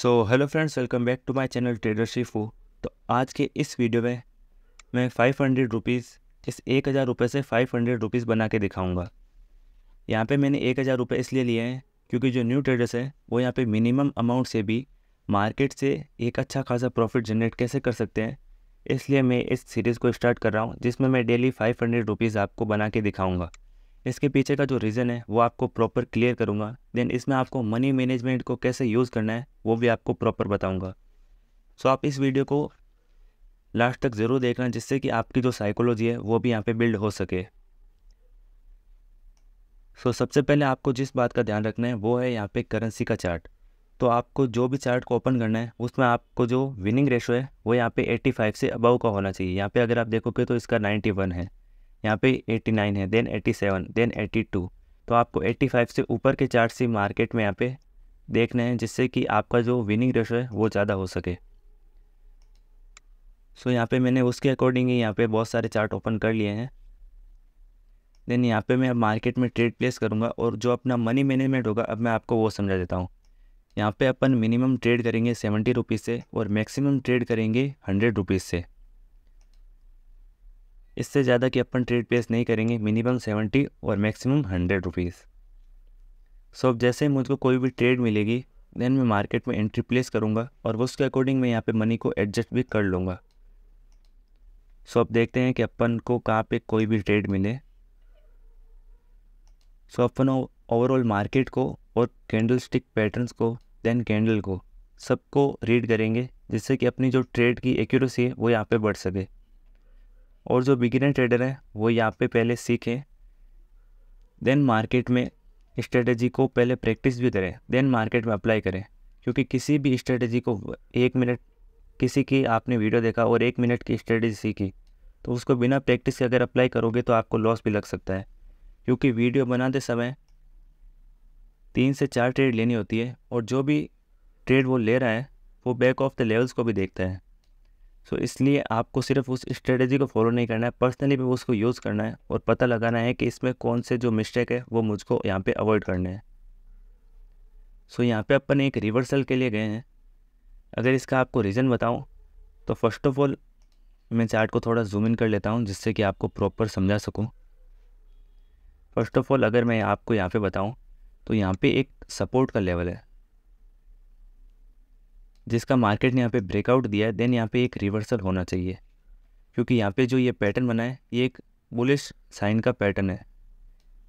so hello friends welcome back to my channel Trader Shifu तो आज के इस वीडियो में मैं फाइव हंड्रेड रुपीज़ इस एक हज़ार रुपये से फाइव हंड्रेड रुपीज़ बना के दिखाऊंगा यहाँ पे मैंने एक हज़ार रुपये इसलिए लिए हैं क्योंकि जो न्यू ट्रेडर्स हैं वो यहाँ पे मिनिमम अमाउंट से भी मार्केट से एक अच्छा खासा प्रॉफिट जनरेट कैसे कर सकते हैं इसलिए मैं इस सीरीज़ को स्टार्ट कर रहा हूँ जिसमें मैं डेली फाइव हंड्रेड रुपीज़ आपको बना के दिखाऊँगा इसके पीछे का जो रीज़न है वो आपको प्रॉपर क्लियर करूँगा देन इसमें आपको मनी मैनेजमेंट को कैसे यूज़ करना है वो भी आपको प्रॉपर बताऊँगा सो आप इस वीडियो को लास्ट तक ज़रूर देखना जिससे कि आपकी जो साइकोलॉजी है वो भी यहाँ पे बिल्ड हो सके सो so, सबसे पहले आपको जिस बात का ध्यान रखना है वो है यहाँ पे करेंसी का चार्ट तो आपको जो भी चार्ट को ओपन करना है उसमें आपको जो विनिंग रेशो है वो यहाँ पे 85 से अबव का होना चाहिए यहाँ पे अगर आप देखोगे तो इसका 91 है यहाँ पे 89 है देन 87 देन 82 तो आपको 85 से ऊपर के चार्ट से मार्केट में यहाँ पे देखने हैं जिससे कि आपका जो विनिंग रेशो है वो ज़्यादा हो सके सो so, यहाँ पे मैंने उसके अकॉर्डिंग ही यहाँ पे बहुत सारे चार्ट ओपन कर लिए हैं देन यहाँ पे मैं अब मार्केट में ट्रेड प्लेस करूँगा और जो अपना मनी मैनेजमेंट होगा अब मैं आपको वो समझा देता हूँ यहाँ पे अपन मिनिमम ट्रेड करेंगे सेवेंटी रुपीज़ से और मैक्सिमम ट्रेड करेंगे हंड्रेड रुपीज़ से इससे ज़्यादा कि अपन ट्रेड प्लेस नहीं करेंगे मिनिमम सेवेंटी और मैक्सिमम हंड्रेड रुपीज़ सो अब जैसे मुझको कोई भी ट्रेड मिलेगी देन मैं मार्केट में एंट्री प्लेस करूँगा और उसके अकॉर्डिंग मैं यहाँ पे मनी को एडजस्ट भी कर लूँगा सो अब देखते हैं कि अपन को कहाँ पे कोई भी ट्रेड मिले सो अपन ओवरऑल मार्केट को और कैंडल स्टिक पैटर्नस को देन कैंडल को सबको रीड करेंगे जिससे कि अपनी जो ट्रेड की एक्यूरेसी है वो यहाँ पे बढ़ सके और जो बिगिनर ट्रेडर हैं वो यहाँ पे पहले सीखें देन मार्केट में स्ट्रेटजी को पहले प्रैक्टिस भी करें देन मार्केट में अप्लाई करें क्योंकि किसी भी स्ट्रेटजी को एक मिनट किसी की आपने वीडियो देखा और एक मिनट की स्ट्रेटजी सीखी तो उसको बिना प्रैक्टिस के अगर अप्लाई करोगे तो आपको लॉस भी लग सकता है क्योंकि वीडियो बनाते समय तीन से चार ट्रेड लेनी होती है और जो भी ट्रेड वो ले रहा है वो बैक ऑफ द लेवल्स को भी देखता है सो so, इसलिए आपको सिर्फ उस स्ट्रेटेजी को फॉलो नहीं करना है पर्सनली भी उसको यूज़ करना है और पता लगाना है कि इसमें कौन से जो मिस्टेक है वो मुझको यहाँ पे अवॉइड करने हैं सो so, यहाँ पे अपन एक रिवर्सल के लिए गए हैं अगर इसका आपको रीज़न बताऊँ तो फर्स्ट ऑफ ऑल मैं चार्ट को थोड़ा जूम इन कर लेता हूँ जिससे कि आपको प्रॉपर समझा सकूँ फर्स्ट ऑफ ऑल अगर मैं आपको यहाँ पर बताऊँ तो यहाँ पर एक सपोर्ट का लेवल है जिसका मार्केट ने यहाँ पे ब्रेकआउट दिया है देन यहाँ पे एक रिवर्सल होना चाहिए क्योंकि यहाँ पे जो ये पैटर्न बना है ये एक बुलिश साइन का पैटर्न है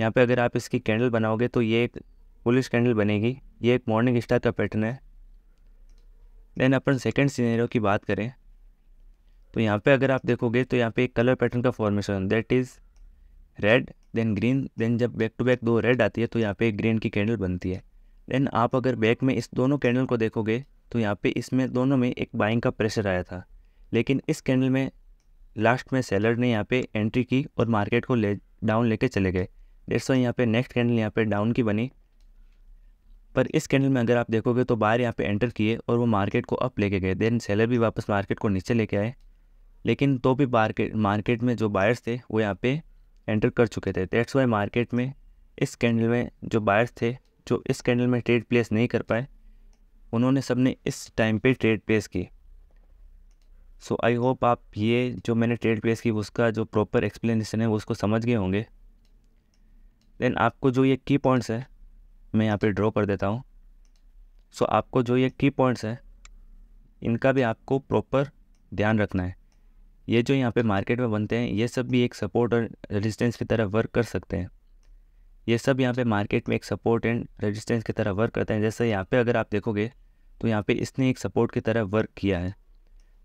यहाँ पे अगर आप इसकी कैंडल बनाओगे तो ये एक बुलिश कैंडल बनेगी ये एक मॉर्निंग स्टार का पैटर्न है देन अपन सेकेंड सीनेरियो की बात करें तो यहाँ पर अगर आप देखोगे तो यहाँ पे एक कलर पैटर्न का formation that is red then green then जब बैक टू बैक दो रेड आती है तो यहाँ पर एक ग्रीन की कैंडल बनती है देन आप अगर बैक में इस दोनों कैंडल को देखोगे तो यहाँ पे इसमें दोनों में एक बाइंग का प्रेशर आया था लेकिन इस कैंडल में लास्ट में सेलर ने यहाँ पे एंट्री की और मार्केट को ले डाउन लेके चले गए डेढ़ सौ यहाँ पर नेक्स्ट कैंडल यहाँ पे डाउन की बनी पर इस कैंडल में अगर आप देखोगे तो बाहर यहाँ पर एंटर किए और वो मार्केट को अप लेके गए देन सेलर भी वापस मार्केट को नीचे लेके आए लेकिन तो भी मार्केट मार्केट में जो बायर्स थे वो यहाँ पे एंटर कर चुके थे डेट्स वाई मार्केट में इस कैंडल में जो बायर्स थे जो इस कैंडल में ट्रेड प्लेस नहीं कर पाए उन्होंने सबने इस टाइम पे ट्रेड प्लेस की सो आई होप आप ये जो मैंने ट्रेड प्लेस की उसका जो प्रॉपर एक्सप्लेनेशन है उसको समझ गए होंगे देन आपको जो ये की पॉइंट्स है मैं यहाँ पे ड्रॉ कर देता हूँ सो so, आपको जो ये की पॉइंट्स है इनका भी आपको प्रॉपर ध्यान रखना है ये जो यहाँ पे मार्केट में बनते हैं ये सब भी एक सपोर्ट और रेजिस्टेंस की तरह वर्क कर सकते हैं ये सब यहाँ पे मार्केट में एक सपोर्ट एंड रेजिस्टेंस की तरह वर्क करते हैं जैसे यहाँ पे अगर आप देखोगे तो यहाँ पे इसने एक सपोर्ट की तरह वर्क किया है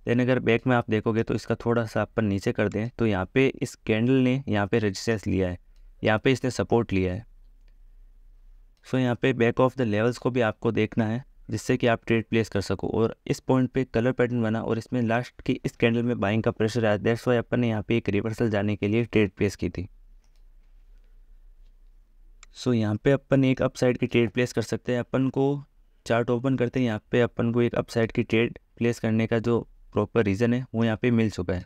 देन अगर बैक में आप देखोगे तो इसका थोड़ा सा अपन नीचे कर दें तो यहाँ पे इस कैंडल ने यहाँ पे रेजिस्टेंस लिया है यहाँ पे इसने सपोर्ट लिया है सो so, यहाँ पे बैक ऑफ द लेवल्स को भी आपको देखना है जिससे कि आप ट्रेड प्लेस कर सको और इस पॉइंट पे कलर पैटर्न बना और इसमें लास्ट की इस कैंडल में बाइंग का प्रेशर आया दैट्स वाई अपन ने यहाँ पे एक रिवर्सल जाने के लिए ट्रेड प्लेस की थी सो यहाँ पे अपन एक अप साइड की ट्रेड प्लेस कर सकते हैं अपन को चार्ट ओपन करते हैं यहाँ पे अपन को एक अपसाइड की ट्रेड प्लेस करने का जो प्रॉपर रीज़न है वो यहाँ पे मिल चुका है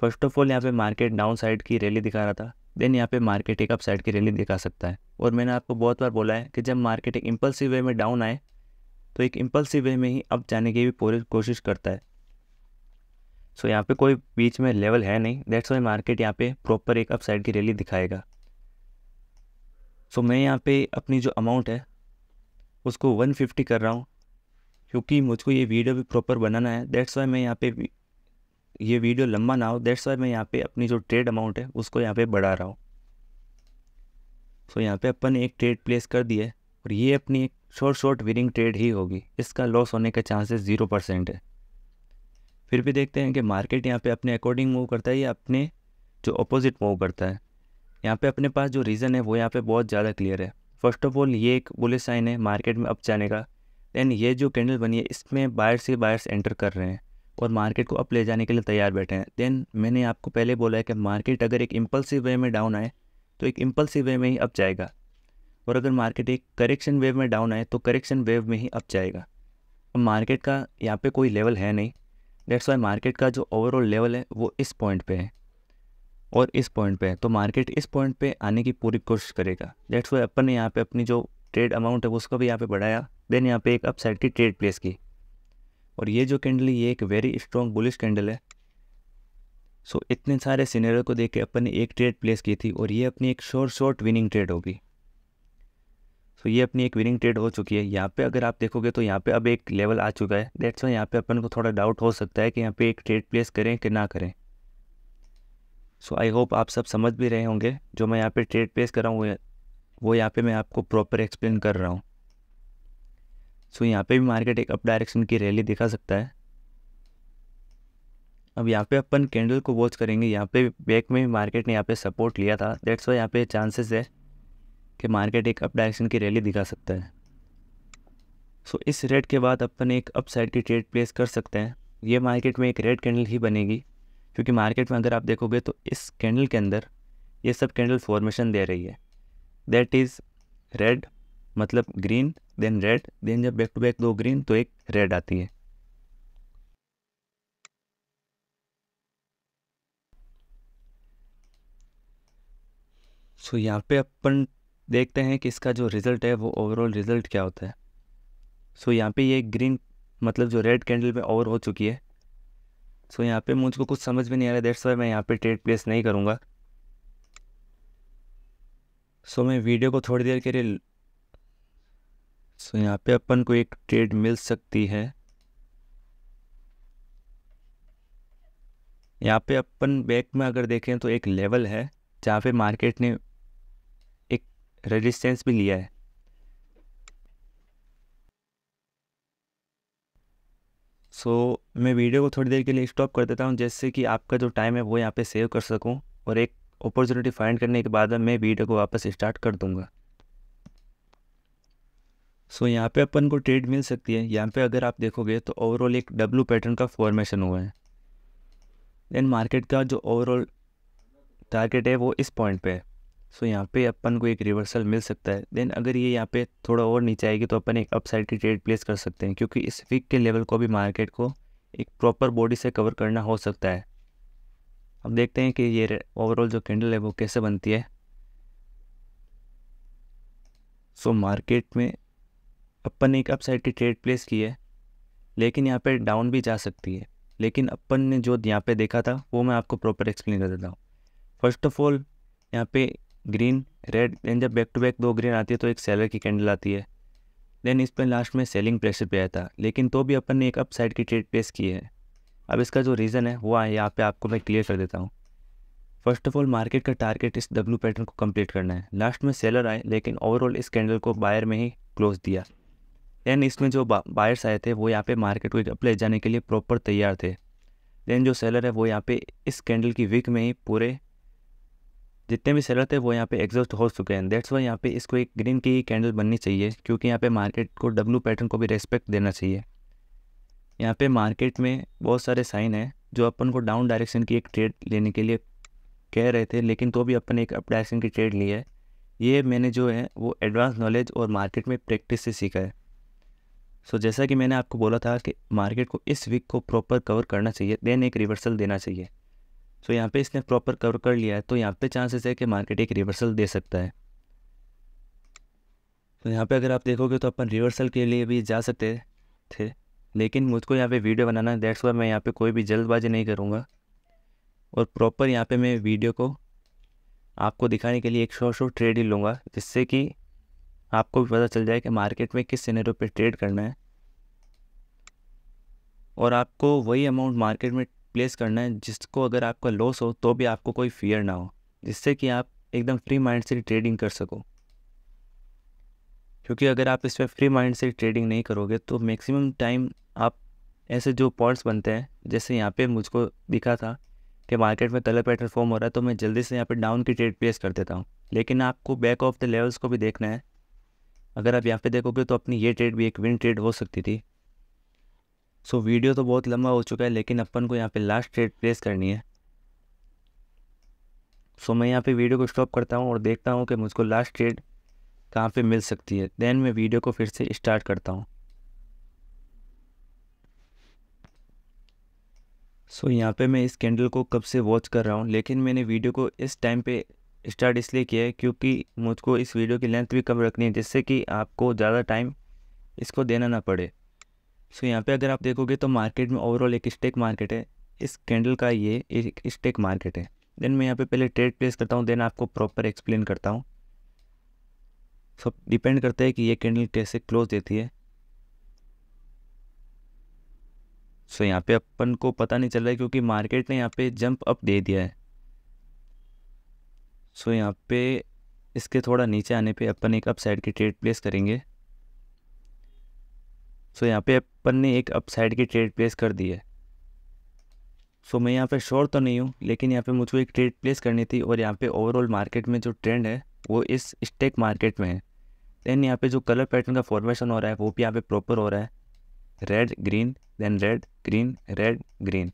फर्स्ट ऑफ ऑल यहाँ पे मार्केट डाउन साइड की रैली दिखा रहा था देन यहाँ पे मार्केट एक अप साइड की रैली दिखा सकता है और मैंने आपको बहुत बार बोला है कि जब मार्केट एक इम्पल्सिव वे में डाउन आए तो एक इम्पल्सिव वे में ही अप जाने की भी पूरी कोशिश करता है सो यहाँ पर कोई बीच में लेवल है नहीं देट्स वाई मार्केट यहाँ पर प्रॉपर एक अप साइड की रैली दिखाएगा सो मैं यहाँ पे अपनी जो अमाउंट है उसको 150 कर रहा हूँ क्योंकि मुझको ये वीडियो भी प्रॉपर बनाना है दैट्स वाई मैं यहाँ पे ये वीडियो लंबा ना हो दैट्स वाई मैं यहाँ पे अपनी जो ट्रेड अमाउंट है उसको यहाँ पे बढ़ा रहा हूँ सो so, यहाँ पे अपन एक ट्रेड प्लेस कर दिया है और ये अपनी एक शॉर्ट शॉर्ट विनिंग ट्रेड ही होगी इसका लॉस होने का चांसेस ज़ीरो परसेंट है फिर भी देखते हैं कि मार्केट यहाँ पे अपने अकॉर्डिंग मूव करता है या अपने जो अपोजिट मूव करता है यहाँ पे अपने पास जो रीज़न है वो यहाँ पे बहुत ज़्यादा क्लियर है फर्स्ट ऑफ ऑल ये एक बुलिस साइन है मार्केट में अप जाने का दैन ये जो कैंडल बनी है इसमें बायर्स ही बायर्स एंटर कर रहे हैं और मार्केट को अप ले जाने के लिए तैयार बैठे हैं दैन मैंने आपको पहले बोला है कि मार्केट अगर एक इम्पल्सिव वे में डाउन आए तो एक इम्पल्सिव वे में ही अप जाएगा और अगर मार्केट एक करेक्शन वेव में डाउन आए तो करेक्शन वेव में ही अप जाएगा अब मार्केट का यहाँ पे कोई लेवल है नहीं डेट्स वाई मार्केट का जो ओवरऑल लेवल है वो इस पॉइंट पे है और इस पॉइंट पे है तो मार्केट इस पॉइंट पे आने की पूरी कोशिश करेगा डेट्स वाई अपन ने यहाँ पे अपनी जो ट्रेड अमाउंट है उसको भी यहाँ पे बढ़ाया देन यहाँ पे एक अपसाइड की ट्रेड प्लेस की और ये जो कैंडल है ये एक वेरी स्ट्रॉन्ग बुलिश कैंडल है सो so, इतने सारे सीनरियो को देख के अपन ने एक ट्रेड प्लेस की थी और ये अपनी एक शॉर्ट शॉर्ट विनिंग ट्रेड होगी सो so, ये अपनी एक विनिंग ट्रेड हो चुकी है यहाँ पे अगर आप देखोगे तो यहाँ पे अब एक लेवल आ चुका है डेट्स वाई यहाँ पे अपन को थोड़ा डाउट हो सकता है कि यहाँ पे एक ट्रेड प्लेस करें कि ना करें सो आई होप आप सब समझ भी रहे होंगे जो मैं यहाँ पे ट्रेड पेश कर रहा हूँ वो यहाँ पे मैं आपको प्रॉपर एक्सप्लेन कर रहा हूँ सो यहाँ पे भी मार्केट एक अप डायरेक्शन की रैली दिखा सकता है अब यहाँ पे अपन कैंडल को वॉच करेंगे यहाँ पे बैक में मार्केट ने यहाँ पे सपोर्ट लिया था डेट्स वो यहाँ पे चांसेस है कि मार्केट एक अप डायरेक्शन की रैली दिखा सकता है सो so, इस रेड के बाद अपन एक अप साइड की ट्रेड प्लेस कर सकते हैं ये मार्केट में एक रेड कैंडल ही बनेगी क्योंकि मार्केट में अगर आप देखोगे तो इस कैंडल के अंदर ये सब कैंडल फॉर्मेशन दे रही है दैट इज़ रेड मतलब ग्रीन देन रेड देन जब बैक टू बैक दो ग्रीन तो एक रेड आती है सो so, यहाँ पे अपन देखते हैं कि इसका जो रिज़ल्ट है वो ओवरऑल रिज़ल्ट क्या होता है सो so, यहाँ पे ये ग्रीन मतलब जो रेड कैंडल में ओवर हो चुकी है सो यहाँ पे मुझको कुछ समझ में नहीं आ रहा दैट्स वाई मैं यहाँ पे ट्रेड प्लेस नहीं करूँगा सो मैं वीडियो को थोड़ी देर के लिए सो यहाँ पे अपन को एक ट्रेड मिल सकती है यहाँ पे अपन बैक में अगर देखें तो एक लेवल है जहाँ पे मार्केट ने एक रेजिस्टेंस भी लिया है सो so, मैं वीडियो को थोड़ी देर के लिए स्टॉप कर देता हूँ जिससे कि आपका जो टाइम है वो यहाँ पे सेव कर सकूँ और एक अपॉर्चुनिटी फाइंड करने के बाद मैं वीडियो को वापस स्टार्ट कर दूँगा सो so, यहाँ पे अपन को ट्रेड मिल सकती है यहाँ पे अगर आप देखोगे तो ओवरऑल एक डब्लू पैटर्न का फॉर्मेशन हुआ है देन मार्केट का जो ओवरऑल टारगेट है वो इस पॉइंट पर है सो यहाँ पे अपन को एक रिवर्सल मिल सकता है देन अगर ये यहाँ पे थोड़ा और नीचे आएगी तो अपन एक अपसाइड की ट्रेड प्लेस कर सकते हैं क्योंकि इस वीक के लेवल को भी मार्केट को एक प्रॉपर बॉडी से कवर करना हो सकता है अब देखते हैं कि ये ओवरऑल जो कैंडल है वो कैसे बनती है सो so, मार्केट में अपन ने एक अपसाइड की ट्रेड प्लेस की है लेकिन यहाँ पे डाउन भी जा सकती है लेकिन अपन ने जो यहाँ पे देखा था वो मैं आपको प्रॉपर एक्सप्लेन कर देता हूँ फर्स्ट ऑफ ऑल यहाँ पे ग्रीन रेड देन जब बैक टू बैक दो ग्रीन आती है तो एक सेलर की कैंडल आती है देन इस पर लास्ट में सेलिंग प्रेशर पे आया था लेकिन तो भी अपन ने एक अप साइड की ट्रेड पेश की है अब इसका जो रीज़न है वो आए यहाँ पे आपको मैं क्लियर कर देता हूँ फर्स्ट ऑफ ऑल मार्केट का टारगेट इस डब्ल्यू पैटर्न को कम्प्लीट करना है लास्ट में सेलर आए लेकिन ओवरऑल इस कैंडल को बायर में ही क्लोज दिया देन इसमें जो बायर्स आए थे वो यहाँ पे मार्केट को अप ले जाने के लिए प्रॉपर तैयार थे देन जो सेलर है वो यहाँ पे इस कैंडल की वीक में ही पूरे जितने भी सेलर थे वो यहाँ पे एग्जॉस्ट हो चुके हैं दैट्स वाई यहाँ पे इसको एक ग्रीन की कैंडल बननी चाहिए क्योंकि यहाँ पे मार्केट को डब्लू पैटर्न को भी रेस्पेक्ट देना चाहिए यहाँ पे मार्केट में बहुत सारे साइन हैं जो अपन को डाउन डायरेक्शन की एक ट्रेड लेने के लिए कह रहे थे लेकिन तो भी अपन एक अप डायरेक्शन की ट्रेड ली है ये मैंने जो है वो एडवांस नॉलेज और मार्केट में प्रैक्टिस से सीखा है सो जैसा कि मैंने आपको बोला था कि मार्केट को इस वीक को प्रॉपर कवर करना चाहिए देन एक रिवर्सल देना चाहिए सो यहाँ पे इसने प्रॉपर कवर कर लिया है तो यहाँ पे चांसेस है कि मार्केट एक रिवर्सल दे सकता है तो यहाँ पे अगर आप देखोगे तो अपन रिवर्सल के लिए भी जा सकते थे लेकिन मुझको यहाँ पे वीडियो बनाना है डेट्स वाई मैं यहाँ पे कोई भी जल्दबाजी नहीं करूँगा और प्रॉपर यहाँ पे मैं वीडियो को आपको दिखाने के लिए एक शो शो ट्रेड ही लूँगा जिससे कि आपको भी पता चल जाए कि मार्केट में किस सिनेरो पे ट्रेड करना है और आपको वही अमाउंट मार्केट में प्लेस करना है जिसको अगर आपका लॉस हो तो भी आपको कोई फियर ना हो जिससे कि आप एकदम फ्री माइंड से ट्रेडिंग कर सको क्योंकि अगर आप इस पर फ्री माइंड से ट्रेडिंग नहीं करोगे तो मैक्सिमम टाइम आप ऐसे जो पॉइंट्स बनते हैं जैसे यहाँ पे मुझको दिखा था कि मार्केट में कलर पैटर्न फॉर्म हो रहा है तो मैं जल्दी से यहाँ पे डाउन की ट्रेड प्लेस कर देता हूँ लेकिन आपको बैक ऑफ द लेवल्स को भी देखना है अगर आप यहाँ पे देखोगे तो अपनी ये ट्रेड भी एक विन ट्रेड हो सकती थी सो so, वीडियो तो बहुत लंबा हो चुका है लेकिन अपन को यहाँ पे लास्ट ट्रेड प्लेस करनी है सो so, मैं यहाँ पे वीडियो को स्टॉप करता हूँ और देखता हूँ कि मुझको लास्ट ट्रेड कहाँ पे मिल सकती है देन मैं वीडियो को फिर से स्टार्ट करता हूँ सो so, यहाँ पे मैं इस कैंडल को कब से वॉच कर रहा हूँ लेकिन मैंने वीडियो को इस टाइम पे स्टार्ट इसलिए किया है क्योंकि मुझको इस वीडियो की लेंथ भी कम रखनी है जिससे कि आपको ज़्यादा टाइम इसको देना ना पड़े सो यहाँ पे अगर आप देखोगे तो मार्केट में ओवरऑल एक स्टेक मार्केट है इस कैंडल का ये एक स्टेक मार्केट है देन मैं यहाँ पे पहले ट्रेड प्लेस करता हूँ देन आपको प्रॉपर एक्सप्लेन करता हूँ सो डिपेंड करता है कि ये कैंडल कैसे क्लोज देती है सो so, यहाँ पे अपन को पता नहीं चल रहा है क्योंकि मार्केट ने यहाँ पे जंप अप दे दिया है सो so, यहाँ पे इसके थोड़ा नीचे आने पे अपन एक अप साइड की ट्रेड प्लेस करेंगे सो यहाँ पे अपन ने एक अपसाइड की ट्रेड प्लेस कर दी है सो मैं यहाँ पे श्योर तो नहीं हूँ लेकिन यहाँ पे मुझको एक ट्रेड प्लेस करनी थी और यहाँ पे ओवरऑल मार्केट में जो ट्रेंड है वो इस स्टेक मार्केट में है देन यहाँ पे जो कलर पैटर्न का फॉर्मेशन हो रहा है वो भी यहाँ पे प्रॉपर हो रहा है red green then red green red green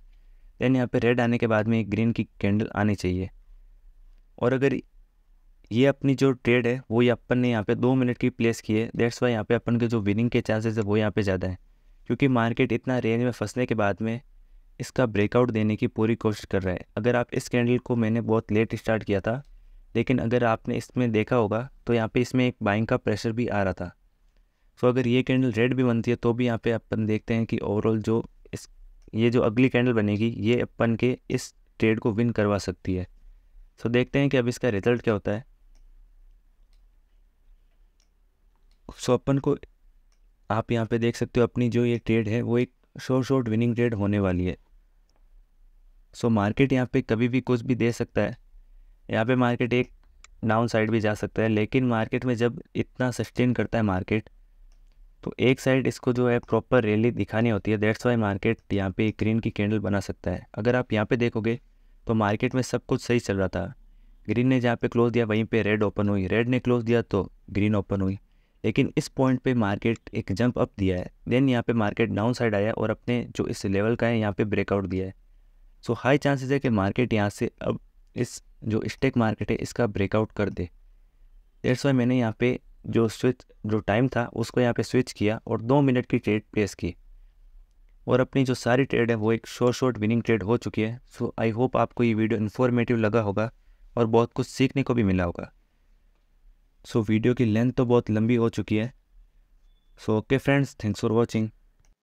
then यहाँ पे रेड आने के बाद में एक ग्रीन की कैंडल आनी चाहिए और अगर ये अपनी जो ट्रेड है वो ये अपन ने यहाँ पे दो मिनट की प्लेस की है डेट्स वाई यहाँ पे अपन के जो विनिंग के चांसेस है वो यहाँ पे ज़्यादा है क्योंकि मार्केट इतना रेंज में फंसने के बाद में इसका ब्रेकआउट देने की पूरी कोशिश कर रहा है अगर आप इस कैंडल को मैंने बहुत लेट स्टार्ट किया था लेकिन अगर आपने इसमें देखा होगा तो यहाँ पर इसमें एक बाइंग का प्रेशर भी आ रहा था सो तो अगर ये कैंडल रेड भी बनती है तो भी यहाँ पे अपन देखते हैं कि ओवरऑल जो इस ये जो अगली कैंडल बनेगी ये अपन के इस ट्रेड को विन करवा सकती है सो देखते हैं कि अब इसका रिजल्ट क्या होता है सो अपन को आप यहाँ पे देख सकते हो अपनी जो ये ट्रेड है वो एक शोर शॉर्ट विनिंग ट्रेड होने वाली है सो मार्केट यहाँ पे कभी भी कुछ भी दे सकता है यहाँ पे मार्केट एक डाउन साइड भी जा सकता है लेकिन मार्केट में जब इतना सस्टेन करता है मार्केट तो एक साइड इसको जो है प्रॉपर रैली दिखानी होती है दैट्स वाई मार्केट यहाँ पे ग्रीन की कैंडल बना सकता है अगर आप यहाँ पे देखोगे तो मार्केट में सब कुछ सही चल रहा था ग्रीन ने जहाँ पे क्लोज दिया वहीं पे रेड ओपन हुई रेड ने क्लोज दिया तो ग्रीन ओपन हुई लेकिन इस पॉइंट पे मार्केट एक जंप अप दिया है देन यहाँ पे मार्केट डाउन साइड आया और अपने जो इस लेवल का है यहाँ पे ब्रेकआउट दिया है सो हाई चांसेस है कि मार्केट यहाँ से अब इस जो स्टेक मार्केट है इसका ब्रेकआउट कर दे डेट्स वाई मैंने यहाँ पे जो स्विच जो टाइम था उसको यहाँ पे स्विच किया और दो मिनट की ट्रेड प्लेस की और अपनी जो सारी ट्रेड है वो एक शॉर्ट शॉर्ट विनिंग ट्रेड हो चुकी है सो आई होप आपको ये वीडियो इन्फॉर्मेटिव लगा होगा और बहुत कुछ सीखने को भी मिला होगा सो वीडियो की लेंथ तो बहुत लंबी हो चुकी है so okay friends thanks for watching